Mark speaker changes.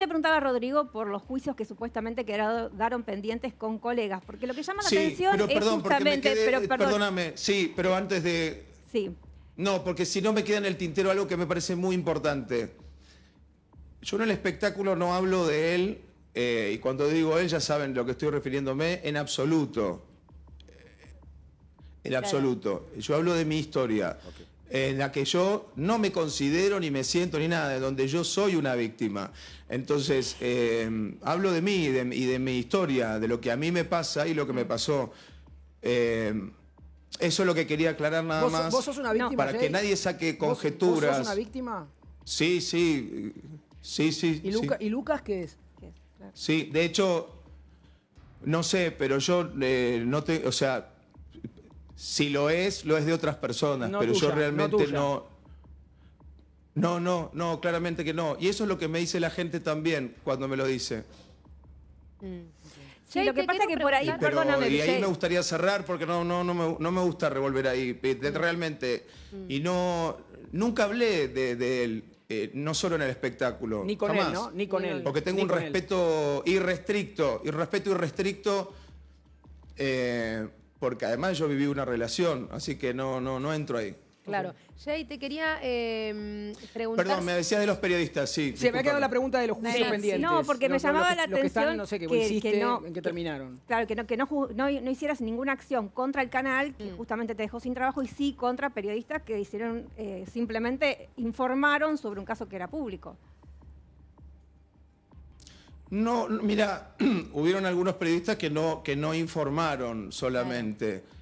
Speaker 1: Le preguntaba Rodrigo por los juicios que supuestamente quedaron pendientes con colegas, porque lo que llama la atención es justamente... pero, eh, Perdóname,
Speaker 2: sí, pero antes de... Sí. No, porque si no me queda en el tintero algo que me parece muy importante. Yo en el espectáculo no hablo de él, eh, y cuando digo él ya saben lo que estoy refiriéndome, en absoluto. Eh, en absoluto. Yo hablo de mi historia en la que yo no me considero ni me siento ni nada, donde yo soy una víctima. Entonces, eh, hablo de mí y de, mi historia, de lo que a mí me pasa y lo que me pasó. Eh, eso es lo que quería aclarar nada más. Vos sos una víctima. Para que nadie saque conjeturas. ¿Vos, sos una víctima? Sí, sí. Sí, sí. ¿Y, Lucas qué es? Sí, de hecho, no sé, pero yo eh, no te. O sea si lo es, lo es de otras personas, pero yo realmente no, no... No, no, claramente que no. Y eso es lo que me dice la gente también cuando me lo dice.
Speaker 1: Mm. Sí, lo que pasa es que por ahí, perdóname. Y ahí me
Speaker 2: gustaría cerrar porque no, no, no, me, gusta revolver ahí, eh, mm. realmente. Mm. Y no, nunca hablé de, él, eh, no solo en el espectáculo. Ni con él, ¿no? Ni con él. Porque tengo un respeto irrestricto, y respeto irrestricto eh, porque además yo viví una relación, así que no, no, no entro ahí.
Speaker 1: Claro. Jay, te quería em, preguntar... Perdón, me decías
Speaker 2: de los periodistas, sí. Se me ha quedado la pregunta de los juicios pendientes. No, porque me llamaba la atención... Que terminaron.
Speaker 1: Claro, que, no, que no, hicieras ninguna acción contra el canal, que mm. justamente te dejó sin trabajo, y sí contra periodistas que hicieron, eh, simplemente informaron sobre un caso que era público.
Speaker 2: No, mira, hubieron algunos periodistas que no, que no informaron solamente.